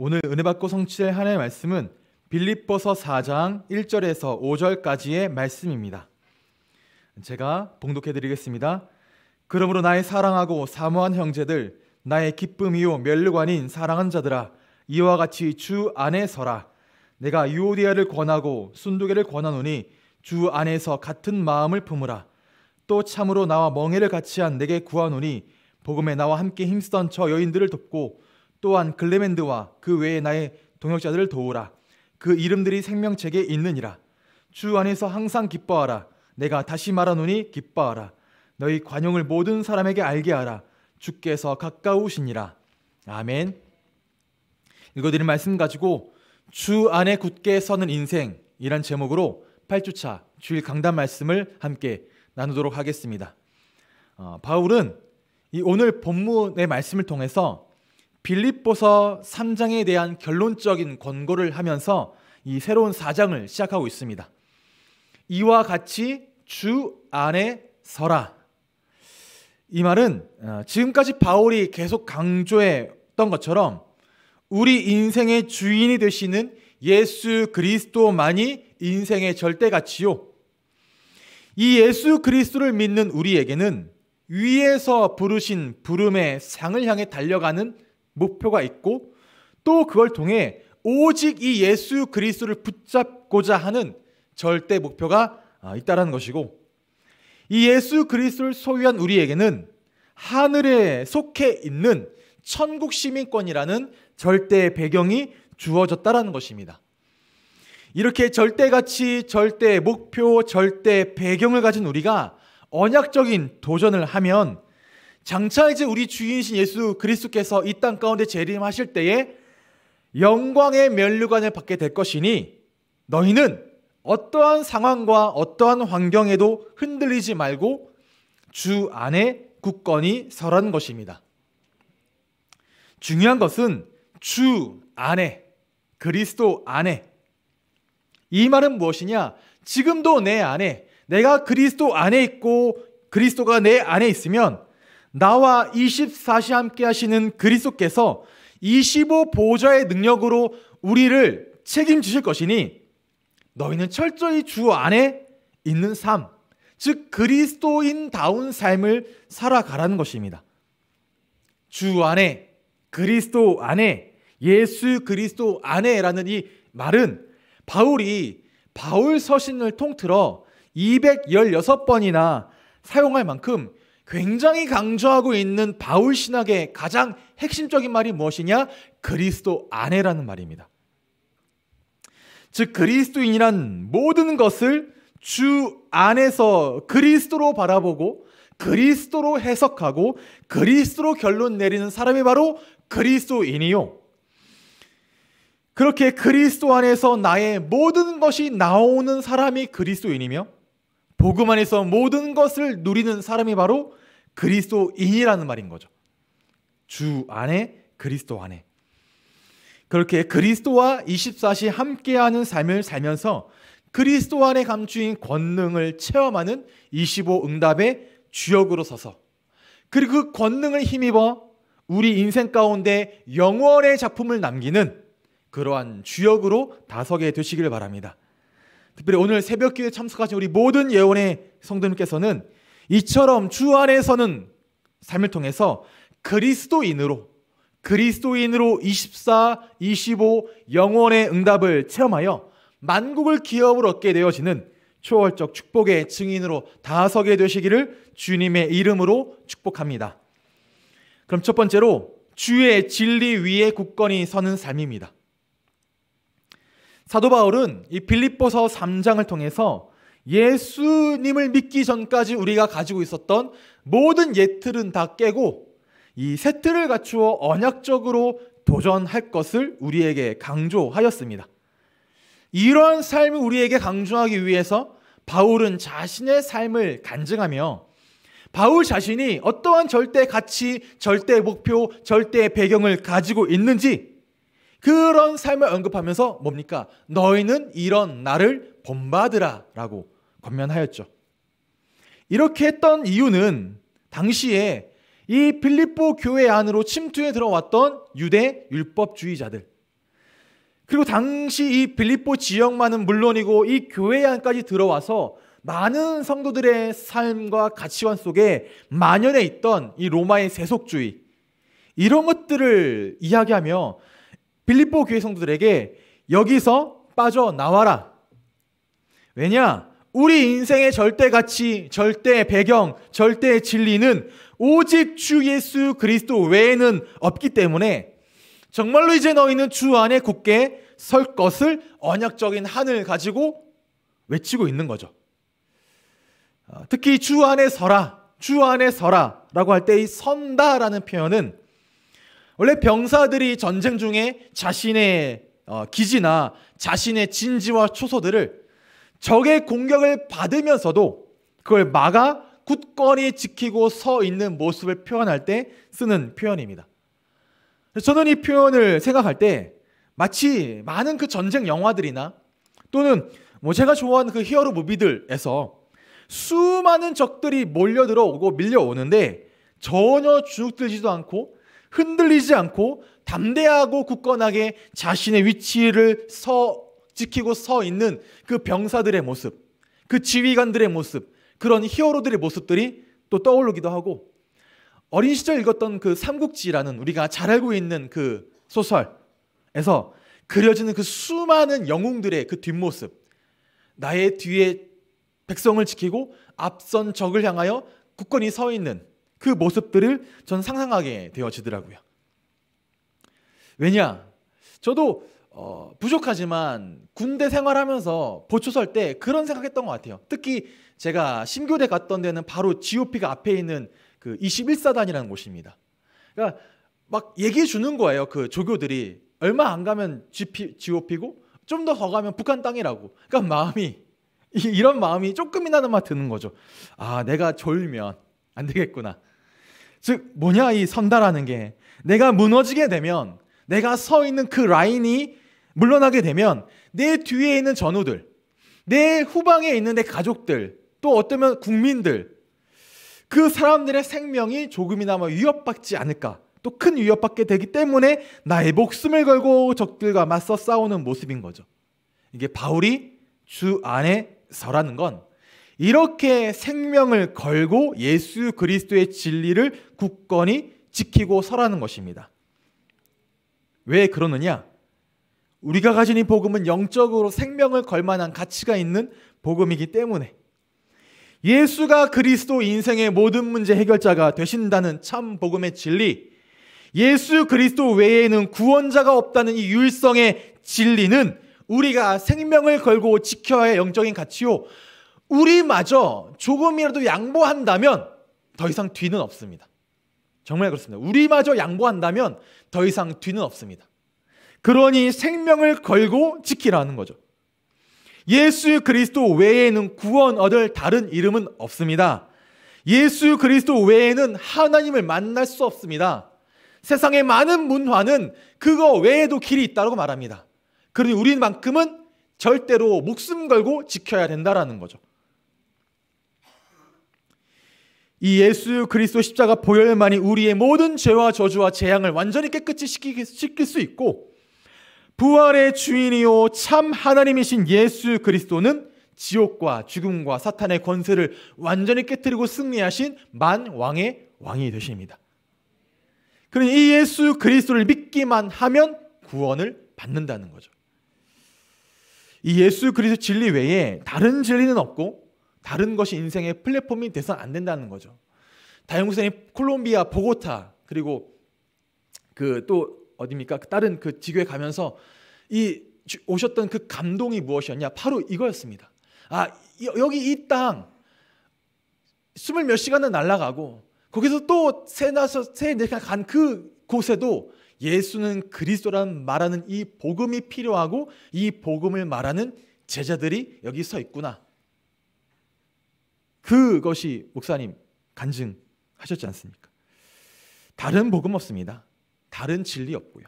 오늘 은혜 받고 성취될 하나님의 말씀은 빌립보서 4장 1절에서 5절까지의 말씀입니다. 제가 봉독해 드리겠습니다. 그러므로 나의 사랑하고 사모한 형제들 나의 기쁨이요 멸류관인 사랑한 자들아 이와 같이 주 안에 서라 내가 유오디아를 권하고 순두개를 권하노니 주 안에서 같은 마음을 품으라 또 참으로 나와 멍해를 같이한 내게 구하노니 복음에 나와 함께 힘쓰던 저 여인들을 돕고 또한 글레멘드와 그 외의 나의 동역자들을 도우라. 그 이름들이 생명책에 있느니라. 주 안에서 항상 기뻐하라. 내가 다시 말하노니 기뻐하라. 너희 관용을 모든 사람에게 알게 하라. 주께서 가까우시니라. 아멘. 읽어드린 말씀 가지고 주 안에 굳게 서는 인생이란 제목으로 8주차 주일 강단 말씀을 함께 나누도록 하겠습니다. 어, 바울은 이 오늘 본문의 말씀을 통해서 빌립보서 3장에 대한 결론적인 권고를 하면서 이 새로운 4장을 시작하고 있습니다. 이와 같이 주 안에 서라. 이 말은 어, 지금까지 바울이 계속 강조했던 것처럼 우리 인생의 주인이 되시는 예수 그리스도만이 인생의 절대 가치요. 이 예수 그리스도를 믿는 우리에게는 위에서 부르신 부름의 상을 향해 달려가는 목표가 있고 또 그걸 통해 오직 이 예수 그리스도를 붙잡고자 하는 절대 목표가 아, 있다라는 것이고 이 예수 그리스도를 소유한 우리에게는 하늘에 속해 있는 천국 시민권이라는 절대 배경이 주어졌다라는 것입니다. 이렇게 절대 가치, 절대 목표, 절대 배경을 가진 우리가 언약적인 도전을 하면 장차 이제 우리 주인신 예수 그리스도께서 이 땅 가운데 재림하실 때에 영광의 면류관을 받게 될 것이니 너희는 어떠한 상황과 어떠한 환경에도 흔들리지 말고 주 안에 굳건히 서란 것입니다. 중요한 것은 주 안에 그리스도 안에 이 말은 무엇이냐? 지금도 내 안에 내가 그리스도 안에 있고 그리스도가 내 안에 있으면 나와 24시 함께 하시는 그리스도께서 25 보좌의 능력으로 우리를 책임지실 것이니 너희는 철저히 주 안에 있는 삶, 즉 그리스도인다운 삶을 살아가라는 것입니다. 주 안에, 그리스도 안에, 예수 그리스도 안에라는 이 말은 바울이 바울 서신을 통틀어 216번이나 사용할 만큼 굉장히 강조하고 있는 바울 신학의 가장 핵심적인 말이 무엇이냐? 그리스도 안에라는 말입니다. 즉 그리스도인이란 모든 것을 주 안에서 그리스도로 바라보고 그리스도로 해석하고 그리스도로 결론 내리는 사람이 바로 그리스도인이요. 그렇게 그리스도 안에서 나의 모든 것이 나오는 사람이 그리스도인이며 복음 안에서 모든 것을 누리는 사람이 바로 그리스도인이요. 그리스도인이라는 말인 거죠. 주 안에 그리스도 안에. 그렇게 그리스도와 24시 함께하는 삶을 살면서 그리스도 안에 감추인 권능을 체험하는 25 응답의 주역으로 서서 그리고 그 권능을 힘입어 우리 인생 가운데 영원의 작품을 남기는 그러한 주역으로 다서게 되시길 바랍니다. 특별히 오늘 새벽 기도에 참석하신 우리 모든 예원의 성도님께서는 이처럼 주 안에서는 삶을 통해서 그리스도인으로 그리스도인으로 24, 25 영원의 응답을 체험하여 만국을 기업을 얻게 되어지는 초월적 축복의 증인으로 다서게 되시기를 주님의 이름으로 축복합니다. 그럼 첫 번째로 주의 진리 위에 굳건히 서는 삶입니다. 사도 바울은 이 빌립보서 3장을 통해서 예수님을 믿기 전까지 우리가 가지고 있었던 모든 예틀은 다 깨고 이세 틀을 갖추어 언약적으로 도전할 것을 우리에게 강조하였습니다. 이러한 삶을 우리에게 강조하기 위해서 바울은 자신의 삶을 간증하며 바울 자신이 어떠한 절대 가치, 절대 목표, 절대 배경을 가지고 있는지 그런 삶을 언급하면서 뭡니까? 너희는 이런 나를 본받으라 라고 건면하였죠. 이렇게 했던 이유는 당시에 이 빌립보 교회 안으로 침투해 들어왔던 유대 율법주의자들 그리고 당시 이 빌립보 지역만은 물론이고 이 교회 안까지 들어와서 많은 성도들의 삶과 가치관 속에 만연해 있던 이 로마의 세속주의 이런 것들을 이야기하며 빌립보 교회 성도들에게 여기서 빠져나와라. 왜냐? 우리 인생의 절대 가치, 절대 배경, 절대 진리는 오직 주 예수 그리스도 외에는 없기 때문에 정말로 이제 너희는 주 안에 굳게 설 것을 언약적인 한을 가지고 외치고 있는 거죠. 어, 특히 주 안에 서라, 주 안에 서라 라고 할 때 이 선다라는 표현은 원래 병사들이 전쟁 중에 자신의 어, 기지나 자신의 진지와 초소들을 적의 공격을 받으면서도 그걸 막아 굳건히 지키고 서 있는 모습을 표현할 때 쓰는 표현입니다. 저는 이 표현을 생각할 때 마치 많은 그 전쟁 영화들이나 또는 뭐 제가 좋아하는 그 히어로 무비들에서 수많은 적들이 몰려들어오고 밀려오는데 전혀 주눅들지도 않고 흔들리지 않고 담대하고 굳건하게 자신의 위치를 서 지키고 서 있는 그 병사들의 모습, 그 지휘관들의 모습, 그런 히어로들의 모습들이 또 떠오르기도 하고 어린 시절 읽었던 그 삼국지라는 우리가 잘 알고 있는 그 소설에서 그려지는 그 수많은 영웅들의 그 뒷모습, 나의 뒤에 백성을 지키고 앞선 적을 향하여 굳건히 서 있는 그 모습들을 전 상상하게 되어지더라고요. 왜냐? 저도 어, 부족하지만 군대 생활하면서 보초 설 때 그런 생각했던 것 같아요. 특히 제가 신교대 갔던 데는 바로 GOP가 앞에 있는 그 21사단이라는 곳입니다. 그러니까 막 얘기해 주는 거예요. 그 조교들이 얼마 안 가면 GP, GOP고 좀 더 더 가면 북한 땅이라고. 그러니까 마음이 이런 마음이 조금이나마 드는 거죠. 아, 내가 졸면 안 되겠구나. 즉 뭐냐 이 선다라는 게 내가 무너지게 되면 내가 서 있는 그 라인이 물러나게 되면 내 뒤에 있는 전우들, 내 후방에 있는 내 가족들, 또 어쩌면 국민들, 그 사람들의 생명이 조금이나마 위협받지 않을까. 또 큰 위협받게 되기 때문에 나의 목숨을 걸고 적들과 맞서 싸우는 모습인 거죠. 이게 바울이 주 안에서라는 건 이렇게 생명을 걸고 예수 그리스도의 진리를 굳건히 지키고 서라는 것입니다. 왜 그러느냐? 우리가 가진 이 복음은 영적으로 생명을 걸 만한 가치가 있는 복음이기 때문에 예수가 그리스도 인생의 모든 문제 해결자가 되신다는 참 복음의 진리, 예수 그리스도 외에는 구원자가 없다는 이 율성의 진리는 우리가 생명을 걸고 지켜야 할 영적인 가치요. 우리마저 조금이라도 양보한다면 더 이상 뒤는 없습니다. 정말 그렇습니다. 우리마저 양보한다면 더 이상 뒤는 없습니다. 그러니 생명을 걸고 지키라는 거죠. 예수 그리스도 외에는 구원 얻을 다른 이름은 없습니다. 예수 그리스도 외에는 하나님을 만날 수 없습니다. 세상의 많은 문화는 그거 외에도 길이 있다고 말합니다. 그러니 우리만큼은 절대로 목숨 걸고 지켜야 된다라는 거죠. 이 예수 그리스도 십자가 보혈만이 우리의 모든 죄와 저주와 재앙을 완전히 깨끗이 시킬 수 있고 부활의 주인이요 참 하나님이신 예수 그리스도는 지옥과 죽음과 사탄의 권세를 완전히 깨뜨리고 승리하신 만 왕의 왕이 되십니다. 그러니 이 예수 그리스도를 믿기만 하면 구원을 받는다는 거죠. 이 예수 그리스도 진리 외에 다른 진리는 없고 다른 것이 인생의 플랫폼이 돼선 안 된다는 거죠. 다영국생이 콜롬비아 보고타 그리고 그또 어디입니까? 그 다른 그 지교에 가면서 이 오셨던 그 감동이 무엇이었냐? 바로 이거였습니다. 아 여기 이 땅 스물 몇 시간은 날아가고 거기서 또 새나서 새내간 그 곳에도 예수는 그리스도란 말하는 이 복음이 필요하고 이 복음을 말하는 제자들이 여기 서 있구나. 그것이 목사님 간증하셨지 않습니까? 다른 복음 없습니다. 다른 진리 없고요.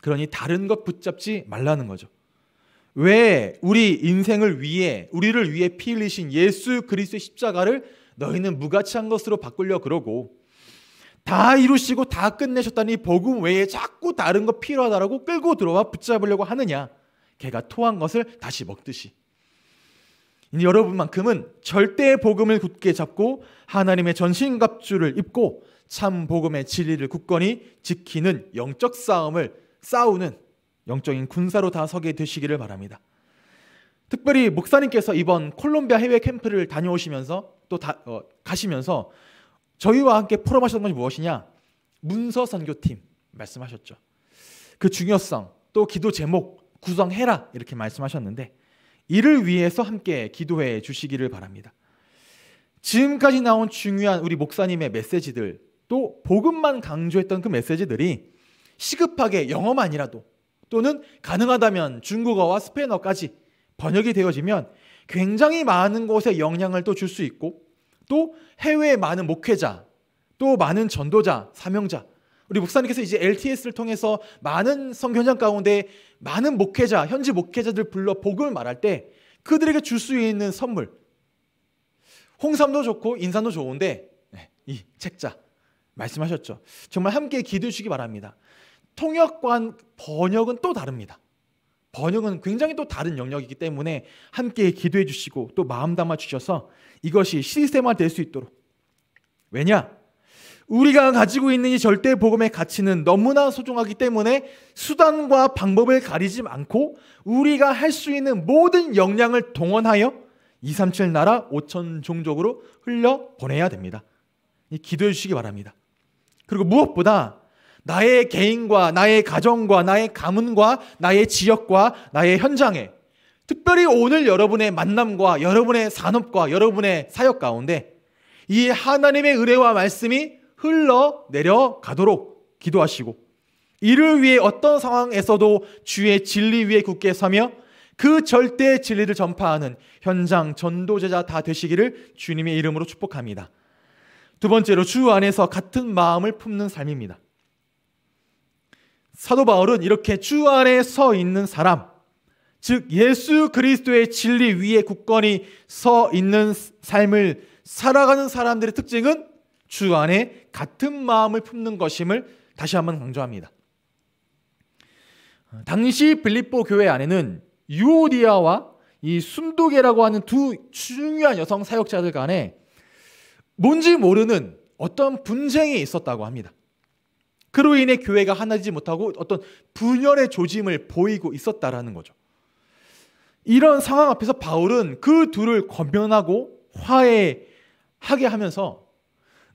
그러니 다른 것 붙잡지 말라는 거죠. 왜 우리 인생을 위해 우리를 위해 피 흘리신 예수 그리스도의 십자가를 너희는 무가치한 것으로 바꾸려 그러고 다 이루시고 다 끝내셨다니 복음 외에 자꾸 다른 거 필요하다라고 끌고 들어와 붙잡으려고 하느냐 개가 토한 것을 다시 먹듯이 여러분만큼은 절대 복음을 굳게 잡고 하나님의 전신갑주를 입고 참 복음의 진리를 굳건히 지키는 영적 싸움을 싸우는 영적인 군사로 다 서게 되시기를 바랍니다. 특별히 목사님께서 이번 콜롬비아 해외 캠프를 다녀오시면서 또 다, 어, 가시면서 저희와 함께 포럼하셨던 것이 무엇이냐? 문서 선교팀 말씀하셨죠. 그 중요성, 또 기도 제목 구성해라 이렇게 말씀하셨는데 이를 위해서 함께 기도해 주시기를 바랍니다. 지금까지 나온 중요한 우리 목사님의 메시지들 또 복음만 강조했던 그 메시지들이 시급하게 영어만이라도 또는 가능하다면 중국어와 스페인어까지 번역이 되어지면 굉장히 많은 곳에 영향을 또 줄 수 있고 또 해외의 많은 목회자 또 많은 전도자 사명자 우리 목사님께서 이제 LTS를 통해서 많은 선교장 가운데 많은 목회자 현지 목회자들 불러 복음을 말할 때 그들에게 줄 수 있는 선물 홍삼도 좋고 인삼도 좋은데 네, 이 책자 말씀하셨죠. 정말 함께 기도해 주시기 바랍니다. 통역과 번역은 또 다릅니다. 번역은 굉장히 또 다른 영역이기 때문에 함께 기도해 주시고 또 마음 담아 주셔서 이것이 시스템화 될 수 있도록. 왜냐? 우리가 가지고 있는 이 절대 복음의 가치는 너무나 소중하기 때문에 수단과 방법을 가리지 않고 우리가 할 수 있는 모든 역량을 동원하여 237 나라 5천 종족으로 흘려 보내야 됩니다. 기도해 주시기 바랍니다. 그리고 무엇보다 나의 개인과 나의 가정과 나의 가문과 나의 지역과 나의 현장에 특별히 오늘 여러분의 만남과 여러분의 산업과 여러분의 사역 가운데 이 하나님의 의뢰와 말씀이 흘러 내려가도록 기도하시고 이를 위해 어떤 상황에서도 주의 진리 위에 굳게 서며 그 절대 진리를 전파하는 현장 전도제자 다 되시기를 주님의 이름으로 축복합니다. 두 번째로 주 안에서 같은 마음을 품는 삶입니다. 사도 바울은 이렇게 주 안에 서 있는 사람, 즉 예수 그리스도의 진리 위에 굳건히 서 있는 삶을 살아가는 사람들의 특징은 주 안에 같은 마음을 품는 것임을 다시 한번 강조합니다. 당시 빌립보 교회 안에는 유오디아와 이 순도계라고 하는 두 중요한 여성 사역자들 간에 뭔지 모르는 어떤 분쟁이 있었다고 합니다. 그로 인해 교회가 하나지 못하고 어떤 분열의 조짐을 보이고 있었다라는 거죠. 이런 상황 앞에서 바울은 그 둘을 건면하고 화해하게 하면서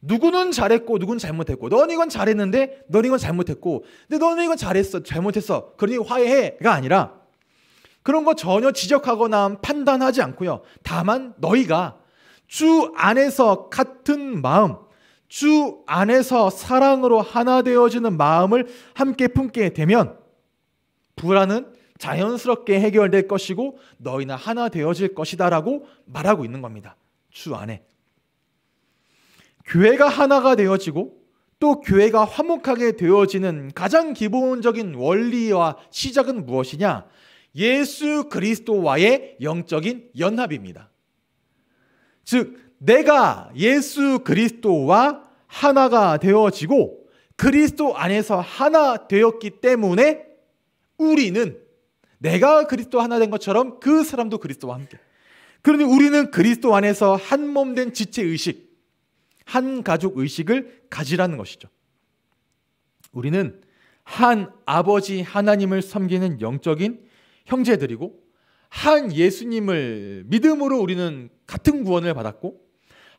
누구는 잘했고 누군 잘못했고 너는 이건 잘했는데 너는 이건 잘못했고 근데 너는 이건 잘했어 잘못했어 그러니 화해해가 아니라 그런 거 전혀 지적하거나 판단하지 않고요. 다만 너희가 주 안에서 같은 마음, 주 안에서 사랑으로 하나 되어지는 마음을 함께 품게 되면 불안은 자연스럽게 해결될 것이고 너희는 하나 되어질 것이다라고 말하고 있는 겁니다. 주 안에. 교회가 하나가 되어지고 또 교회가 화목하게 되어지는 가장 기본적인 원리와 시작은 무엇이냐? 예수 그리스도와의 영적인 연합입니다. 즉 내가 예수 그리스도와 하나가 되어지고 그리스도 안에서 하나 되었기 때문에 우리는 내가 그리스도 하나 된 것처럼 그 사람도 그리스도와 함께. 그러니 우리는 그리스도 안에서 한 몸 된 지체 의식, 한 가족 의식을 가지라는 것이죠. 우리는 한 아버지 하나님을 섬기는 영적인 형제들이고 한 예수님을 믿음으로 우리는 같은 구원을 받았고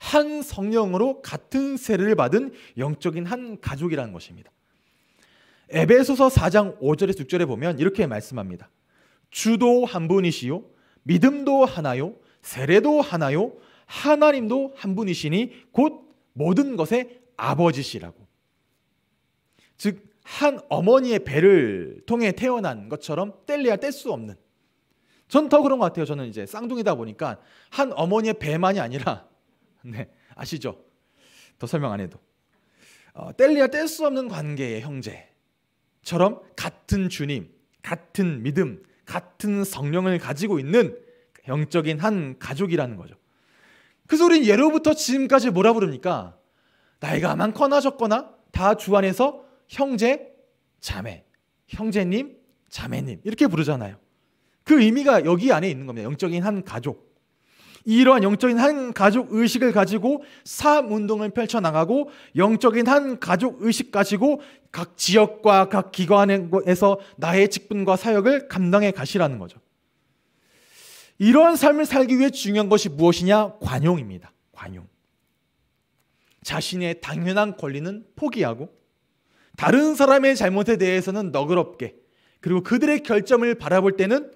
한 성령으로 같은 세례를 받은 영적인 한 가족이라는 것입니다. 에베소서 4장 5절에서 6절에 보면 이렇게 말씀합니다. 주도 한 분이시요 믿음도 하나요 세례도 하나요 하나님도 한 분이시니 곧 모든 것의 아버지시라고. 즉 한 어머니의 배를 통해 태어난 것처럼 뗄래야 뗄 수 없는 전더 그런 것 같아요. 저는 이제 쌍둥이다 보니까 한 어머니의 배만이 아니라 네 아시죠? 더 설명 안 해도 어, 뗄래야 뗄 수 없는 관계의 형제처럼 같은 주님, 같은 믿음, 같은 성령을 가지고 있는 영적인 한 가족이라는 거죠. 그래서 우린 예로부터 지금까지 뭐라 부릅니까? 나이가 많거나 적거나 다주 안에서 형제, 자매, 형제님, 자매님 이렇게 부르잖아요. 그 의미가 여기 안에 있는 겁니다. 영적인 한 가족. 이러한 영적인 한 가족 의식을 가지고 사 운동을 펼쳐 나가고 영적인 한 가족 의식 가지고 각 지역과 각 기관에서 나의 직분과 사역을 감당해 가시라는 거죠. 이러한 삶을 살기 위해 중요한 것이 무엇이냐? 관용입니다. 관용. 자신의 당연한 권리는 포기하고 다른 사람의 잘못에 대해서는 너그럽게 그리고 그들의 결점을 바라볼 때는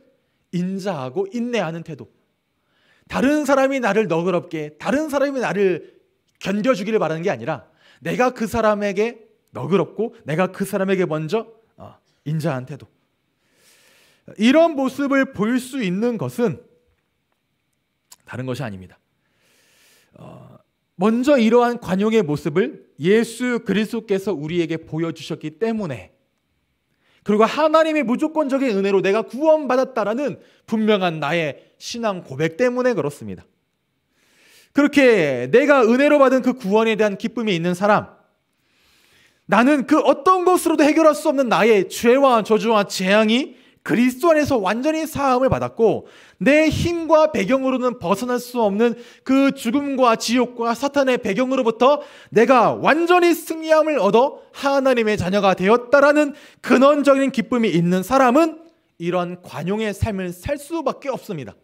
인자하고 인내하는 태도. 다른 사람이 나를 너그럽게, 다른 사람이 나를 견뎌주기를 바라는 게 아니라 내가 그 사람에게 너그럽고 내가 그 사람에게 먼저 어, 인자한 태도. 이런 모습을 볼 수 있는 것은 다른 것이 아닙니다. 어, 먼저 이러한 관용의 모습을 예수 그리스도께서 우리에게 보여주셨기 때문에 그리고 하나님의 무조건적인 은혜로 내가 구원받았다라는 분명한 나의 신앙 고백 때문에 그렇습니다. 그렇게 내가 은혜로 받은 그 구원에 대한 기쁨이 있는 사람, 나는 그 어떤 것으로도 해결할 수 없는 나의 죄와 저주와 재앙이 그리스도 안에서 완전히 사함을 받았고 내 힘과 배경으로는 벗어날 수 없는 그 죽음과 지옥과 사탄의 배경으로부터 내가 완전히 승리함을 얻어 하나님의 자녀가 되었다라는 근원적인 기쁨이 있는 사람은 이런 관용의 삶을 살 수밖에 없습니다.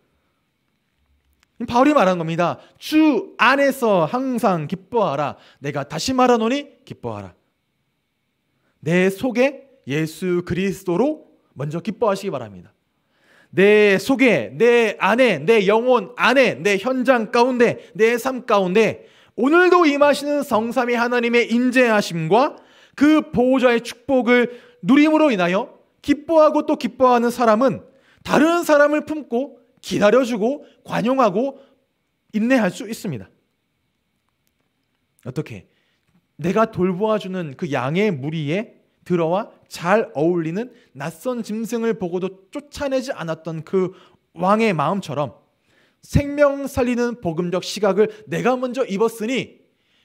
바울이 말한 겁니다. 주 안에서 항상 기뻐하라. 내가 다시 말하노니 기뻐하라. 내 속에 예수 그리스도로 먼저 기뻐하시기 바랍니다. 내 속에, 내 안에, 내 영혼 안에, 내 현장 가운데, 내 삶 가운데 오늘도 임하시는 성삼위 하나님의 인재하심과 그 보호자의 축복을 누림으로 인하여 기뻐하고 또 기뻐하는 사람은 다른 사람을 품고 기다려주고 관용하고 인내할 수 있습니다. 어떻게? 내가 돌보아주는 그 양의 무리에 들어와 잘 어울리는 낯선 짐승을 보고도 쫓아내지 않았던 그 왕의 마음처럼 생명 살리는 복음적 시각을 내가 먼저 입었으니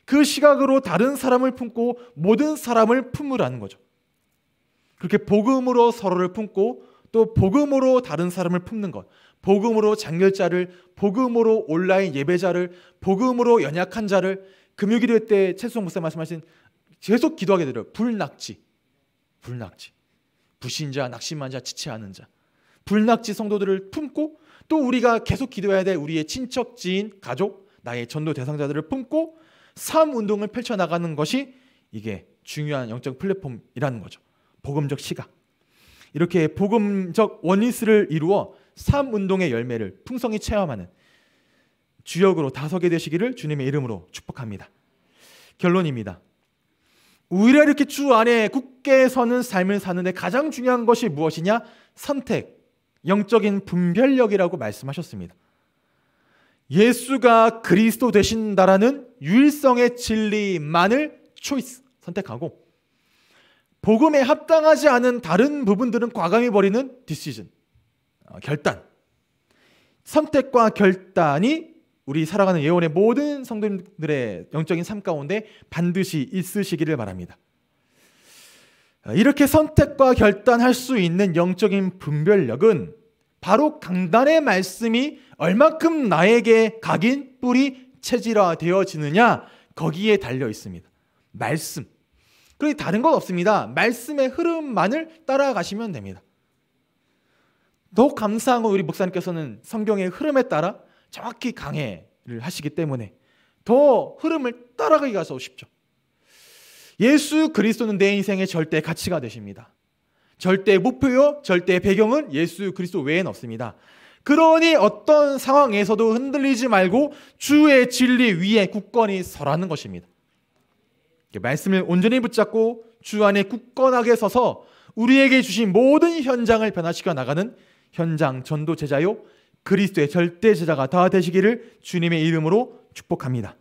그 시각으로 다른 사람을 품고 모든 사람을 품으라는 거죠. 그렇게 복음으로 서로를 품고 또 복음으로 다른 사람을 품는 것, 복음으로 장결자를, 복음으로 온라인 예배자를, 복음으로 연약한 자를 금요기도 때 최수성 목사 말씀하신 계속 기도하게 되요 불낙지. 불낙지. 부신자, 낙심한 자, 지체하는 자. 불낙지 성도들을 품고 또 우리가 계속 기도해야 될 우리의 친척, 지인, 가족, 나의 전도 대상자들을 품고 삶 운동을 펼쳐 나가는 것이 이게 중요한 영적 플랫폼이라는 거죠. 복음적 시각. 이렇게 복음적 원리스를 이루어 삶 운동의 열매를 풍성히 체험하는 주역으로 다서게 되시기를 주님의 이름으로 축복합니다. 결론입니다. 우리가 이렇게 주 안에 굳게 서는 삶을 사는데 가장 중요한 것이 무엇이냐? 선택, 영적인 분별력이라고 말씀하셨습니다. 예수가 그리스도 되신다라는 유일성의 진리만을 초이스, 선택하고 복음에 합당하지 않은 다른 부분들은 과감히 버리는 디시즌, 어, 결단. 선택과 결단이 우리 살아가는 예원의 모든 성도들의 님 영적인 삶 가운데 반드시 있으시기를 바랍니다. 아, 이렇게 선택과 결단할 수 있는 영적인 분별력은 바로 강단의 말씀이 얼만큼 나에게 각인 뿌리 체질화 되어지느냐 거기에 달려 있습니다. 말씀. 그리 다른 건 없습니다. 말씀의 흐름만을 따라가시면 됩니다. 더욱 감사한 건 우리 목사님께서는 성경의 흐름에 따라 정확히 강해를 하시기 때문에 더 흐름을 따라가기가 쉽죠. 예수 그리스도는 내 인생의 절대 가치가 되십니다. 절대 목표요, 절대 배경은 예수 그리스도 외엔 없습니다. 그러니 어떤 상황에서도 흔들리지 말고 주의 진리 위에 굳건히 서라는 것입니다. 말씀을 온전히 붙잡고 주 안에 굳건하게 서서 우리에게 주신 모든 현장을 변화시켜 나가는 현장 전도 제자요 그리스도의 절대 제자가 다 되시기를 주님의 이름으로 축복합니다.